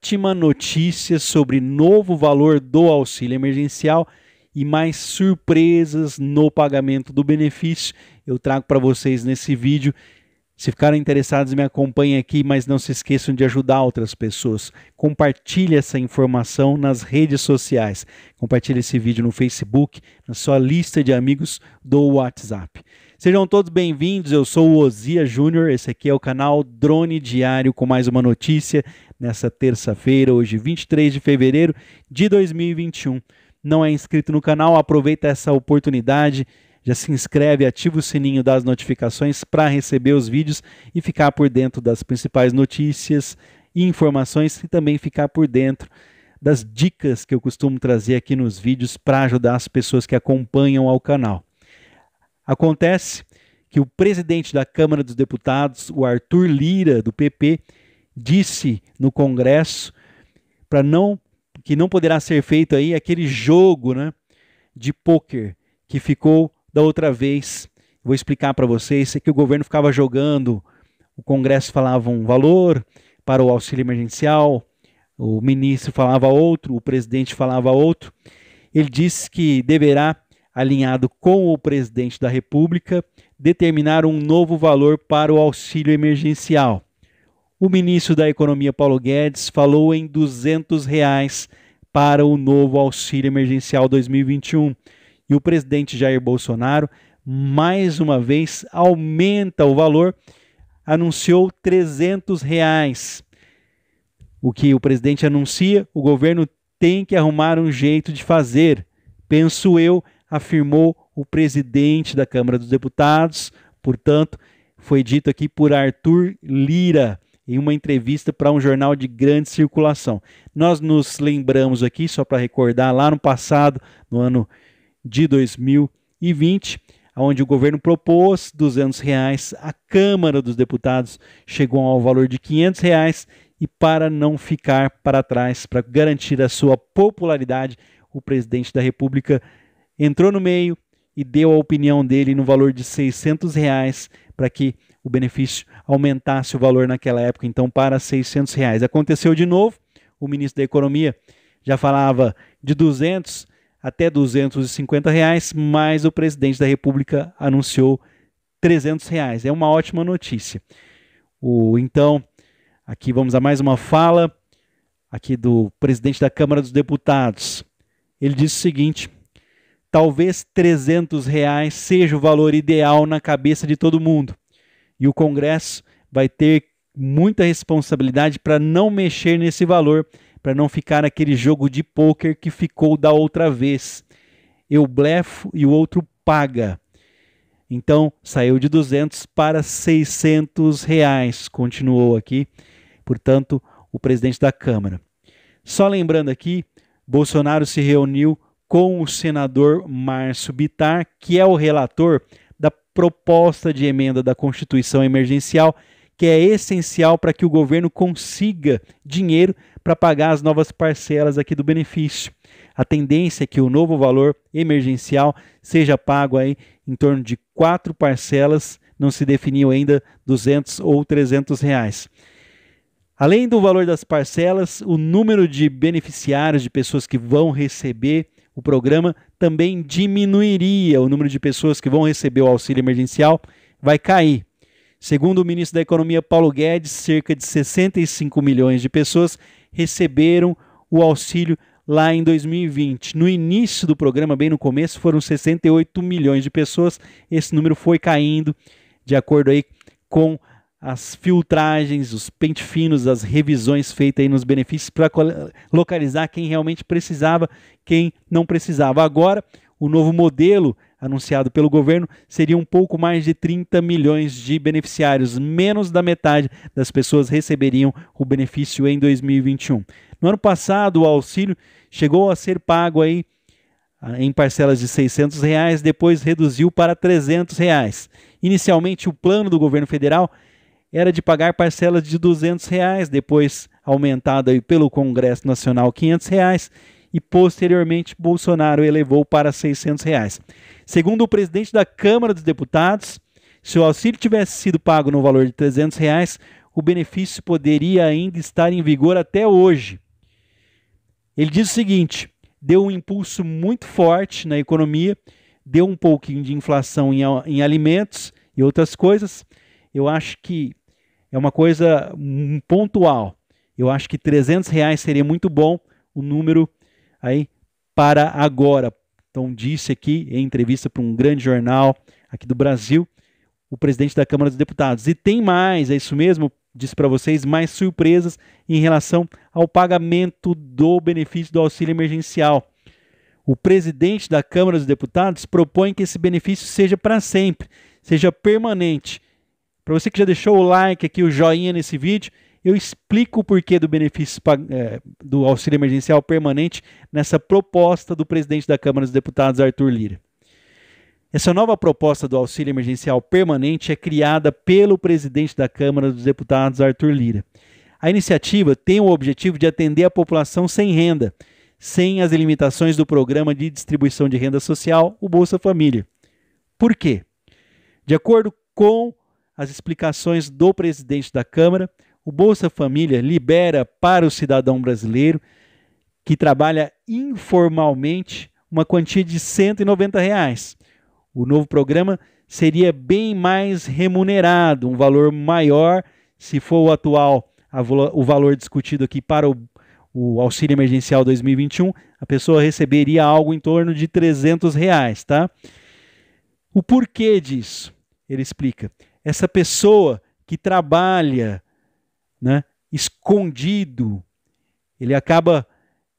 ótima notícia sobre novo valor do auxílio emergencial e mais surpresas no pagamento do benefício. Eu trago para vocês nesse vídeo se ficaram interessados, me acompanhem aqui, mas não se esqueçam de ajudar outras pessoas. Compartilhe essa informação nas redes sociais. Compartilhe esse vídeo no Facebook, na sua lista de amigos do WhatsApp. Sejam todos bem-vindos. Eu sou o Ozia Júnior. Esse aqui é o canal Drone Diário com mais uma notícia nessa terça-feira, hoje 23 de fevereiro de 2021. Não é inscrito no canal? Aproveita essa oportunidade já se inscreve, ativa o sininho das notificações para receber os vídeos e ficar por dentro das principais notícias e informações e também ficar por dentro das dicas que eu costumo trazer aqui nos vídeos para ajudar as pessoas que acompanham ao canal. Acontece que o presidente da Câmara dos Deputados, o Arthur Lira, do PP, disse no Congresso para não que não poderá ser feito aí aquele jogo, né, de poker que ficou da outra vez. Vou explicar para vocês. É que o governo ficava jogando, o Congresso falava um valor para o auxílio emergencial, o ministro falava outro, o presidente falava outro. Ele disse que deverá, alinhado com o presidente da República, determinar um novo valor para o auxílio emergencial. O ministro da Economia Paulo Guedes falou em R$ 200 reais para o novo auxílio emergencial 2021 e o presidente Jair Bolsonaro, mais uma vez, aumenta o valor, anunciou 300 reais. O que o presidente anuncia, o governo tem que arrumar um jeito de fazer. Penso eu, afirmou o presidente da Câmara dos Deputados, portanto, foi dito aqui por Arthur Lira em uma entrevista para um jornal de grande circulação. Nós nos lembramos aqui, só para recordar, lá no passado, no ano de 2020, onde o governo propôs R$ 200, reais, a Câmara dos Deputados chegou ao valor de R$ 500 reais, e para não ficar para trás, para garantir a sua popularidade, o presidente da República entrou no meio e deu a opinião dele no valor de R$ 600 reais para que o benefício aumentasse o valor naquela época, então para R$ 600 reais. Aconteceu de novo, o ministro da Economia já falava de 200 até 250 reais, mas o presidente da República anunciou 300 reais. É uma ótima notícia. O, então, aqui vamos a mais uma fala aqui do presidente da Câmara dos Deputados. Ele disse o seguinte: talvez 300 reais seja o valor ideal na cabeça de todo mundo. E o Congresso vai ter muita responsabilidade para não mexer nesse valor para não ficar aquele jogo de poker que ficou da outra vez. Eu blefo e o outro paga. Então saiu de 200 para 600 reais, continuou aqui, portanto, o presidente da Câmara. Só lembrando aqui, Bolsonaro se reuniu com o senador Márcio Bitar, que é o relator da proposta de emenda da Constituição Emergencial, que é essencial para que o governo consiga dinheiro para pagar as novas parcelas aqui do benefício. A tendência é que o novo valor emergencial seja pago aí em torno de quatro parcelas, não se definiu ainda 200 ou 300 reais. Além do valor das parcelas, o número de beneficiários, de pessoas que vão receber o programa, também diminuiria. O número de pessoas que vão receber o auxílio emergencial vai cair. Segundo o ministro da Economia Paulo Guedes, cerca de 65 milhões de pessoas receberam o auxílio lá em 2020. No início do programa, bem no começo, foram 68 milhões de pessoas. Esse número foi caindo de acordo aí com as filtragens, os pentes finos, as revisões feitas aí nos benefícios para localizar quem realmente precisava, quem não precisava. Agora, o novo modelo anunciado pelo governo, seria um pouco mais de 30 milhões de beneficiários, menos da metade das pessoas receberiam o benefício em 2021. No ano passado, o auxílio chegou a ser pago aí ah, em parcelas de 600 reais, depois reduziu para 300 reais. Inicialmente, o plano do governo federal era de pagar parcelas de 200 reais, depois aumentada pelo Congresso Nacional 500 reais e posteriormente Bolsonaro elevou para R$ 600. Reais. Segundo o presidente da Câmara dos Deputados, se o auxílio tivesse sido pago no valor de R$ 300, reais, o benefício poderia ainda estar em vigor até hoje. Ele diz o seguinte: deu um impulso muito forte na economia, deu um pouquinho de inflação em, em alimentos e outras coisas. Eu acho que é uma coisa pontual. Eu acho que 300 reais seria muito bom. O número aí para agora. Então disse aqui em entrevista para um grande jornal aqui do Brasil, o presidente da Câmara dos Deputados. E tem mais, é isso mesmo, disse para vocês, mais surpresas em relação ao pagamento do benefício do auxílio emergencial. O presidente da Câmara dos Deputados propõe que esse benefício seja para sempre, seja permanente. Para você que já deixou o like aqui, o joinha nesse vídeo, eu explico o porquê do benefício é, do auxílio emergencial permanente nessa proposta do presidente da Câmara dos Deputados, Arthur Lira. Essa nova proposta do auxílio emergencial permanente é criada pelo presidente da Câmara dos Deputados, Arthur Lira. A iniciativa tem o objetivo de atender a população sem renda, sem as limitações do programa de distribuição de renda social, o Bolsa Família. Por quê? De acordo com as explicações do presidente da Câmara, o Bolsa Família libera para o cidadão brasileiro que trabalha informalmente uma quantia de R$ 190. Reais. O novo programa seria bem mais remunerado, um valor maior, se for o atual, o valor discutido aqui para o, o auxílio emergencial 2021, a pessoa receberia algo em torno de 300 reais, tá? O porquê disso? Ele explica. Essa pessoa que trabalha né, escondido. Ele acaba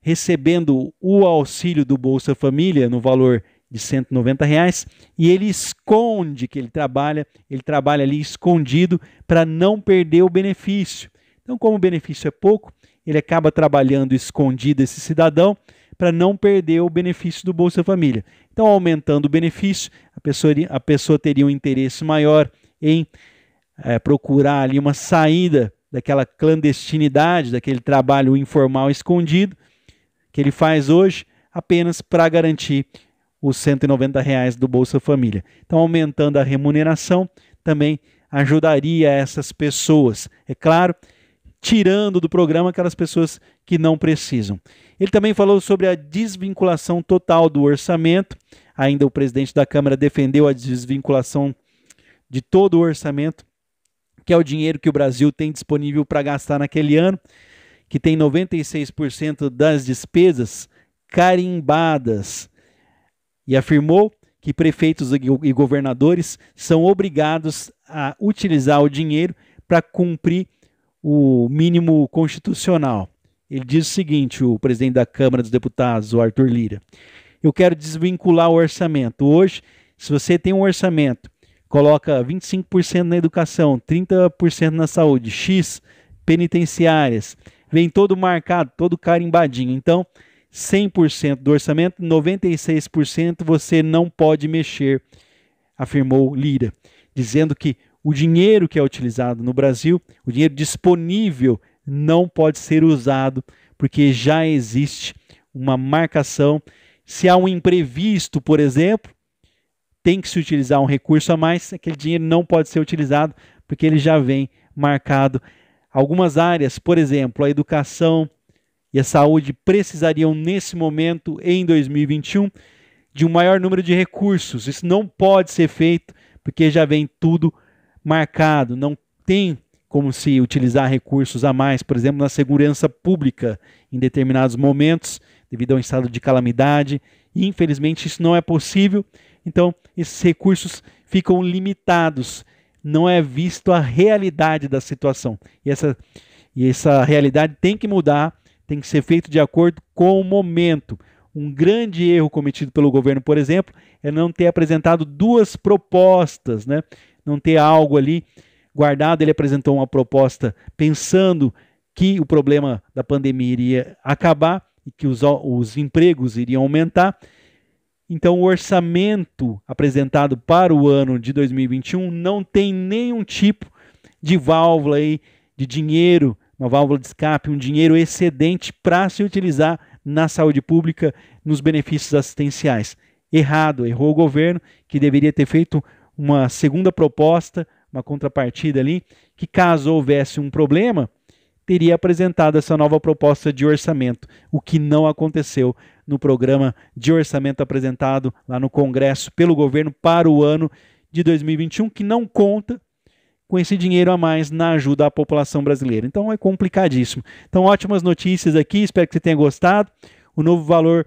recebendo o auxílio do Bolsa Família no valor de 190 reais e ele esconde que ele trabalha, ele trabalha ali escondido para não perder o benefício. Então, como o benefício é pouco, ele acaba trabalhando escondido esse cidadão para não perder o benefício do Bolsa Família. Então, aumentando o benefício, a pessoa, a pessoa teria um interesse maior em é, procurar ali uma saída daquela clandestinidade, daquele trabalho informal escondido que ele faz hoje apenas para garantir os 190 reais do Bolsa Família. Então, aumentando a remuneração também ajudaria essas pessoas. É claro, tirando do programa aquelas pessoas que não precisam. Ele também falou sobre a desvinculação total do orçamento. Ainda o presidente da Câmara defendeu a desvinculação de todo o orçamento que é o dinheiro que o Brasil tem disponível para gastar naquele ano, que tem 96% das despesas carimbadas, e afirmou que prefeitos e governadores são obrigados a utilizar o dinheiro para cumprir o mínimo constitucional. Ele diz o seguinte, o presidente da Câmara dos Deputados, o Arthur Lira: Eu quero desvincular o orçamento. Hoje, se você tem um orçamento coloca 25% na educação, 30% na saúde, X penitenciárias, vem todo marcado, todo carimbadinho. Então, 100% do orçamento, 96% você não pode mexer, afirmou Lira, dizendo que o dinheiro que é utilizado no Brasil, o dinheiro disponível, não pode ser usado, porque já existe uma marcação. Se há um imprevisto, por exemplo, tem que se utilizar um recurso a mais, aquele dinheiro não pode ser utilizado porque ele já vem marcado. Algumas áreas, por exemplo, a educação e a saúde precisariam nesse momento em 2021 de um maior número de recursos. Isso não pode ser feito porque já vem tudo marcado, não tem como se utilizar recursos a mais, por exemplo, na segurança pública em determinados momentos, devido a um estado de calamidade. E, infelizmente, isso não é possível, então esses recursos ficam limitados, não é visto a realidade da situação. E essa, e essa realidade tem que mudar, tem que ser feito de acordo com o momento. Um grande erro cometido pelo governo, por exemplo, é não ter apresentado duas propostas, né? não ter algo ali guardado, ele apresentou uma proposta pensando que o problema da pandemia iria acabar e que os, os empregos iriam aumentar. Então, o orçamento apresentado para o ano de 2021 não tem nenhum tipo de válvula aí, de dinheiro, uma válvula de escape, um dinheiro excedente para se utilizar na saúde pública, nos benefícios assistenciais. Errado, errou o governo, que deveria ter feito uma segunda proposta uma contrapartida ali, que caso houvesse um problema, teria apresentado essa nova proposta de orçamento, o que não aconteceu no programa de orçamento apresentado lá no Congresso pelo governo para o ano de 2021, que não conta com esse dinheiro a mais na ajuda à população brasileira. Então é complicadíssimo. Então, ótimas notícias aqui, espero que você tenha gostado. O novo valor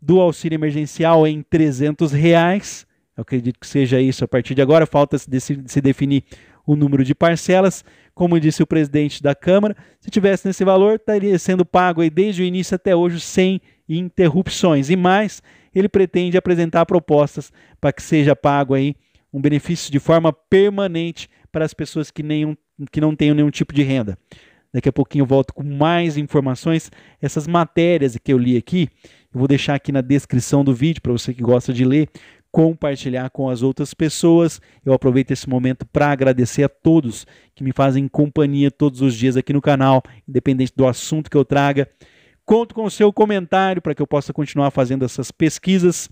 do auxílio emergencial é em 300 reais eu acredito que seja isso. A partir de agora, falta se, se definir o número de parcelas. Como disse o presidente da Câmara, se tivesse nesse valor, estaria sendo pago aí desde o início até hoje sem interrupções. E mais, ele pretende apresentar propostas para que seja pago aí um benefício de forma permanente para as pessoas que, nenhum, que não tenham nenhum tipo de renda. Daqui a pouquinho eu volto com mais informações. Essas matérias que eu li aqui, eu vou deixar aqui na descrição do vídeo para você que gosta de ler, compartilhar com as outras pessoas. Eu aproveito esse momento para agradecer a todos que me fazem companhia todos os dias aqui no canal, independente do assunto que eu traga. Conto com o seu comentário para que eu possa continuar fazendo essas pesquisas,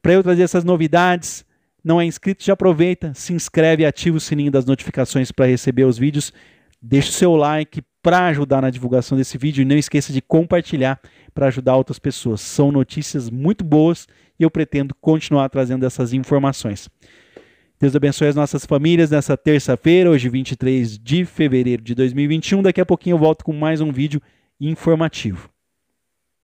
para eu trazer essas novidades. Não é inscrito, já aproveita, se inscreve, ativa o sininho das notificações para receber os vídeos. Deixe o seu like para ajudar na divulgação desse vídeo e não esqueça de compartilhar para ajudar outras pessoas. São notícias muito boas eu pretendo continuar trazendo essas informações. Deus abençoe as nossas famílias nessa terça-feira, hoje 23 de fevereiro de 2021. Daqui a pouquinho eu volto com mais um vídeo informativo.